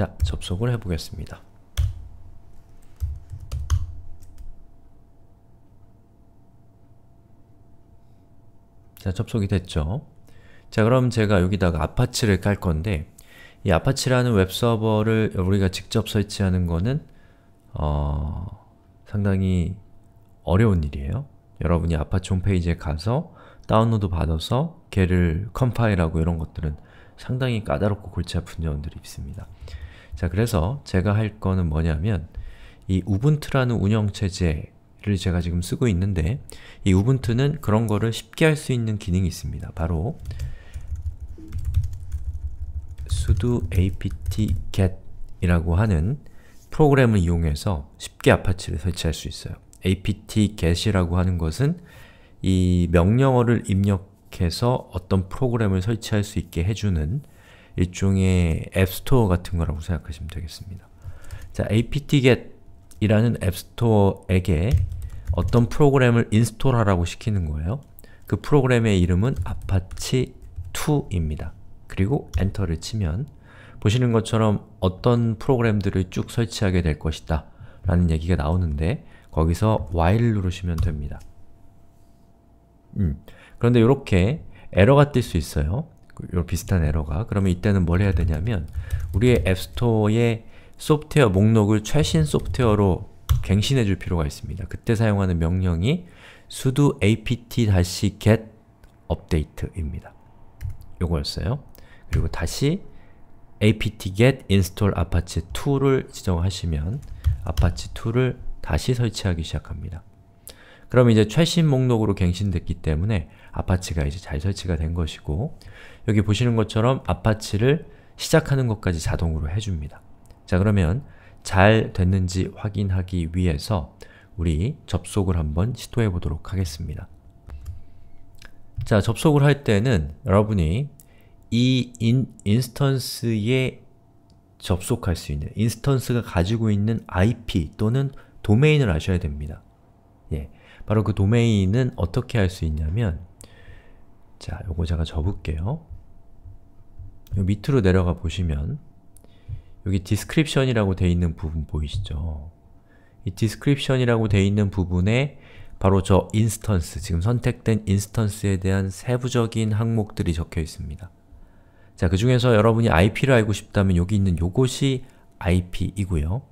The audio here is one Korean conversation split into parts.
자, 접속을 해보겠습니다. 자, 접속이 됐죠? 자, 그럼 제가 여기다가 아파치를 깔 건데 이 아파치라는 웹서버를 우리가 직접 설치하는 거는 어... 상당히 어려운 일이에요. 여러분이 아파치 홈페이지에 가서 다운로드 받아서 걔를 컴파일하고 이런 것들은 상당히 까다롭고 골치 아픈 점들이 있습니다. 자, 그래서 제가 할 거는 뭐냐면 이 우분투라는 운영체제를 제가 지금 쓰고 있는데 이 우분투는 그런 거를 쉽게 할 수 있는 기능이 있습니다. 바로 sudo apt get이라고 하는 프로그램을 이용해서 쉽게 아파치를 설치할 수 있어요. apt get이라고 하는 것은 이 명령어를 입력해서 어떤 프로그램을 설치할 수 있게 해주는 일종의 앱스토어 같은 거라고 생각하시면 되겠습니다. 자, apt-get이라는 앱스토어에게 어떤 프로그램을 인스톨하라고 시키는 거예요. 그 프로그램의 이름은 apache2입니다. 그리고 엔터를 치면 보시는 것처럼 어떤 프로그램들을 쭉 설치하게 될 것이다 라는 얘기가 나오는데 거기서 while 누르시면 됩니다. 음, 그런데 이렇게 에러가 뜰 수 있어요. 이런 비슷한 에러가 그러면 이때는 뭘 해야 되냐면 우리의 앱스토어의 소프트웨어 목록을 최신 소프트웨어로 갱신해 줄 필요가 있습니다. 그때 사용하는 명령이 sudo apt-get update입니다. 요거였어요. 그리고 다시 apt-get install apache2를 지정하시면 apache2를 다시 설치하기 시작합니다. 그럼 이제 최신 목록으로 갱신됐기 때문에 아파치가 이제 잘 설치가 된 것이고 여기 보시는 것처럼 아파치를 시작하는 것까지 자동으로 해줍니다. 자 그러면 잘 됐는지 확인하기 위해서 우리 접속을 한번 시도해 보도록 하겠습니다. 자 접속을 할 때는 여러분이 이 인, 인스턴스에 접속할 수 있는 인스턴스가 가지고 있는 IP 또는 도메인을 아셔야 됩니다. 예. 바로 그 도메인은 어떻게 할 수 있냐면 자, 요거 제가 접을게요. 요 밑으로 내려가 보시면 여기 description이라고 되어 있는 부분 보이시죠? 이 description이라고 되어 있는 부분에 바로 저 인스턴스, 지금 선택된 인스턴스에 대한 세부적인 항목들이 적혀 있습니다. 자, 그 중에서 여러분이 IP를 알고 싶다면 여기 있는 요것이 IP이고요.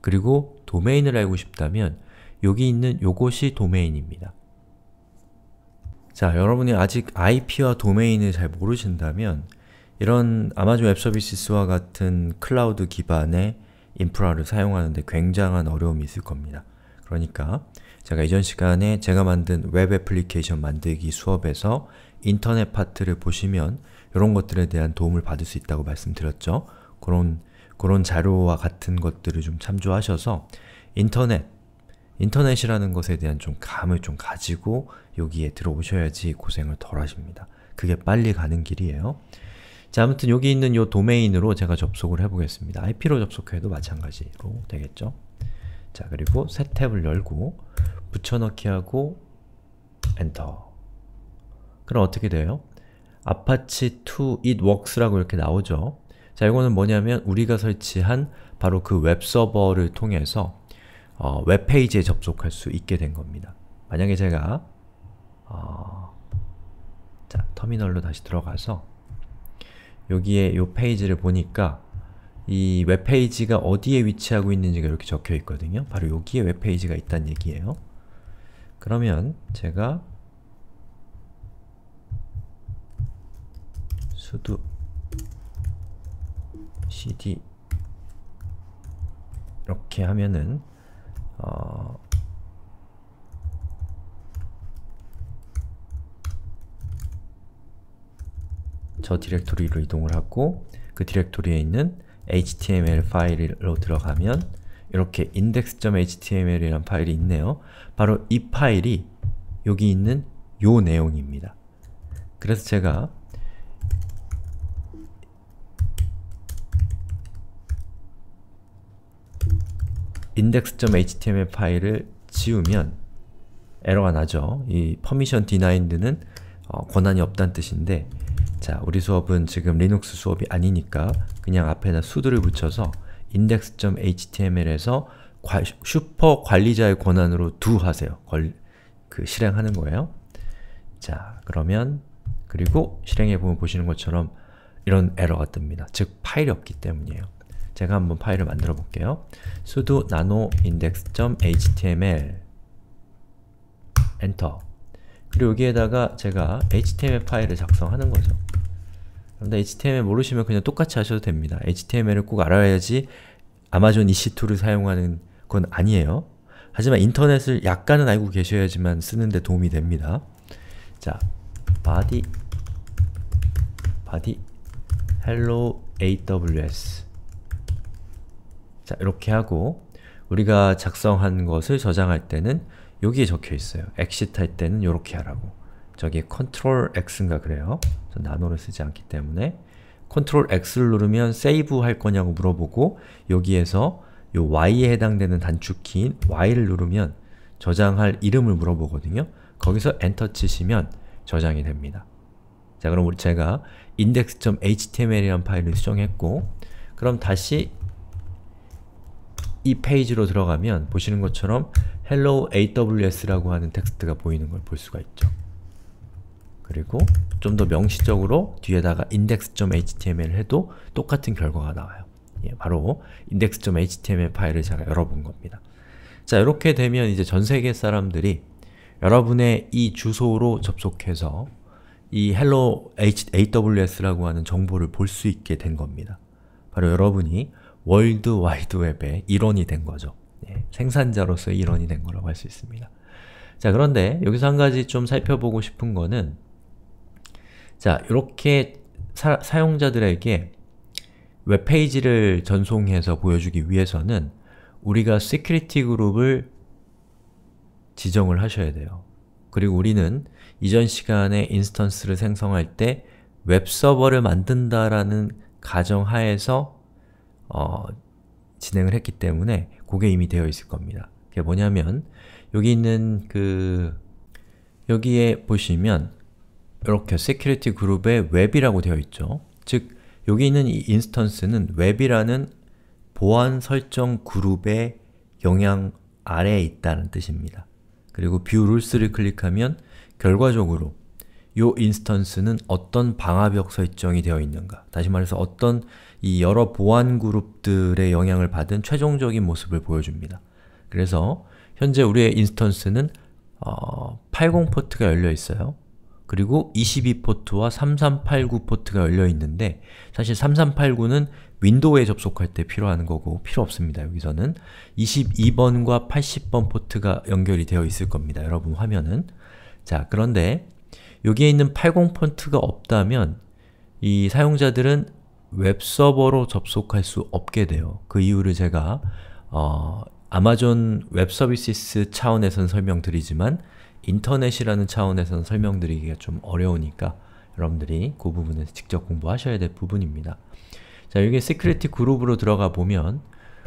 그리고 도메인을 알고 싶다면 여기 있는 요것이 도메인입니다. 자, 여러분이 아직 IP와 도메인을 잘 모르신다면 이런 아마존 웹 서비스와 같은 클라우드 기반의 인프라를 사용하는데 굉장한 어려움이 있을 겁니다. 그러니까 제가 이전 시간에 제가 만든 웹 애플리케이션 만들기 수업에서 인터넷 파트를 보시면 이런 것들에 대한 도움을 받을 수 있다고 말씀드렸죠. 그런, 그런 자료와 같은 것들을 좀 참조하셔서 인터넷, 인터넷이라는 것에 대한 좀 감을 좀 가지고 여기에 들어오셔야지 고생을 덜 하십니다. 그게 빨리 가는 길이에요. 자, 아무튼 여기 있는 요 도메인으로 제가 접속을 해보겠습니다. IP로 접속해도 마찬가지로 되겠죠? 자, 그리고 새 탭을 열고 붙여넣기하고 엔터 그럼 어떻게 돼요? Apache 2 it works라고 이렇게 나오죠? 자, 이거는 뭐냐면 우리가 설치한 바로 그 웹서버를 통해서 어, 웹페이지에 접속할 수 있게 된 겁니다. 만약에 제가 어, 자, 터미널로 다시 들어가서 여기에 요 페이지를 보니까 이 웹페이지가 어디에 위치하고 있는지가 이렇게 적혀 있거든요. 바로 여기에 웹페이지가 있다는 얘기예요. 그러면 제가 sudo cd 이렇게 하면은 어, 저 디렉토리로 이동을 하고 그 디렉토리에 있는 html 파일로 들어가면 이렇게 index.html이라는 파일이 있네요. 바로 이 파일이 여기 있는 요 내용입니다. 그래서 제가 index.html 파일을 지우면 에러가 나죠. 이 permission denied는 어, 권한이 없다는 뜻인데 자, 우리 수업은 지금 리눅스 수업이 아니니까 그냥 앞에다 s u 를 붙여서 index.html에서 과, 슈퍼 관리자의 권한으로 d 하세요. 걸, 그 실행하는 거예요. 자, 그러면 그리고 실행해 보면 보시는 것처럼 이런 에러가 뜹니다. 즉, 파일이 없기 때문이에요. 제가 한번 파일을 만들어 볼게요. sudo nano index.html 엔터 그리고 여기에다가 제가 html 파일을 작성하는 거죠. 근데 html 모르시면 그냥 똑같이 하셔도 됩니다. html을 꼭 알아야지 아마존 EC2를 사용하는 건 아니에요. 하지만 인터넷을 약간은 알고 계셔야지만 쓰는데 도움이 됩니다. 자, body body hello aws 자, 이렇게 하고 우리가 작성한 것을 저장할 때는 여기에 적혀 있어요. 엑시트할 때는 이렇게 하라고. 저기 컨트롤 X인가 그래요. 나노를 쓰지 않기 때문에 컨트롤 X를 누르면 세이브 할 거냐고 물어보고 여기에서 요 Y에 해당되는 단축키인 Y를 누르면 저장할 이름을 물어보거든요. 거기서 엔터 치시면 저장이 됩니다. 자 그럼 우리 제가 i n d e x h t m l 이란 파일을 수정했고 그럼 다시 이 페이지로 들어가면 보시는 것처럼 hello aws라고 하는 텍스트가 보이는 걸 볼 수가 있죠. 그리고 좀 더 명시적으로 뒤에다가 index.html을 해도 똑같은 결과가 나와요. 예, 바로 index.html 파일을 제가 열어본 겁니다. 자, 이렇게 되면 이제 전 세계 사람들이 여러분의 이 주소로 접속해서 이 hello aws라고 하는 정보를 볼 수 있게 된 겁니다. 바로 여러분이 월드 와이드 웹의 일원이 된 거죠. 예, 생산자로서의 일원이 된 거라고 할 수 있습니다. 자, 그런데 여기서 한 가지 좀 살펴보고 싶은 거는 자, 이렇게 사, 용자들에게 웹페이지를 전송해서 보여주기 위해서는 우리가 시큐리티 그룹을 지정을 하셔야 돼요. 그리고 우리는 이전 시간에 인스턴스를 생성할 때 웹서버를 만든다라는 가정하에서 어, 진행을 했기 때문에 그게 이미 되어 있을 겁니다. 그게 뭐냐면 여기 있는 그 여기에 보시면 이렇게 security 그룹의 웹이라고 되어 있죠. 즉 여기 있는 이 인스턴스는 웹이라는 보안 설정 그룹의 영향 아래에 있다는 뜻입니다. 그리고 뷰 룰스를 클릭하면 결과적으로 요 인스턴스는 어떤 방화벽 설정이 되어 있는가 다시 말해서 어떤 이 여러 보안 그룹들의 영향을 받은 최종적인 모습을 보여줍니다. 그래서 현재 우리의 인스턴스는 어, 80 포트가 열려 있어요. 그리고 22 포트와 3389 포트가 열려 있는데 사실 3389는 윈도우에 접속할 때 필요한 거고 필요 없습니다. 여기서는 22번과 80번 포트가 연결이 되어 있을 겁니다. 여러분 화면은 자 그런데 여기에 있는 80 포트가 없다면 이 사용자들은 웹서버로 접속할 수 없게 돼요. 그 이유를 제가 어, 아마존 웹서비스 차원에서는 설명드리지만 인터넷이라는 차원에서는 설명드리기가 좀 어려우니까 여러분들이 그 부분에서 직접 공부하셔야 될 부분입니다. 자, 여기 시크릿 그룹으로 들어가 보면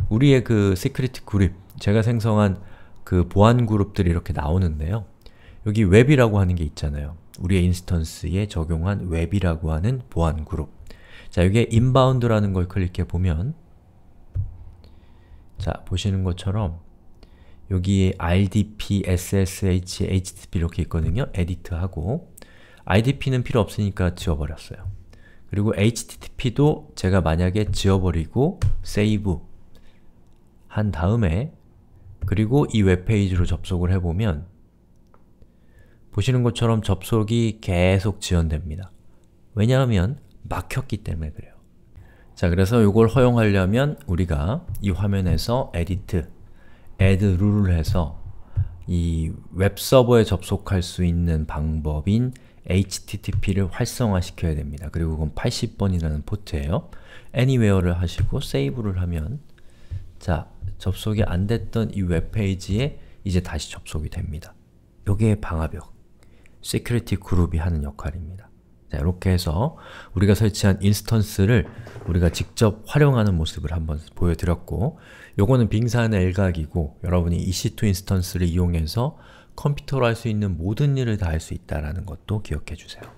우리의 그 시크릿 그룹, 제가 생성한 그 보안 그룹들이 이렇게 나오는데요. 여기 웹이라고 하는 게 있잖아요. 우리의 인스턴스에 적용한 웹이라고 하는 보안 그룹. 자, 여기에 인바운드라는 걸 클릭해 보면 자, 보시는 것처럼 여기에 IDP, SSH, HTTP 이렇게 있거든요. 에디트하고 IDP는 필요 없으니까 지워버렸어요. 그리고 HTTP도 제가 만약에 지워버리고 세이브 한 다음에 그리고 이 웹페이지로 접속을 해보면 보시는 것처럼 접속이 계속 지연됩니다. 왜냐하면 막혔기 때문에 그래요. 자, 그래서 이걸 허용하려면 우리가 이 화면에서 edit, add 룰을 해서 이 웹서버에 접속할 수 있는 방법인 HTTP를 활성화시켜야 됩니다. 그리고 그건 80번이라는 포트예요. anywhere를 하시고 save를 하면 자, 접속이 안 됐던 이 웹페이지에 이제 다시 접속이 됩니다. 요게 방화벽, 시큐리티 그룹이 하는 역할입니다. 자, 이렇게 해서 우리가 설치한 인스턴스를 우리가 직접 활용하는 모습을 한번 보여드렸고 요거는 빙산의 일각이고 여러분이 EC2 인스턴스를 이용해서 컴퓨터로 할 수 있는 모든 일을 다 할 수 있다는 것도 기억해 주세요.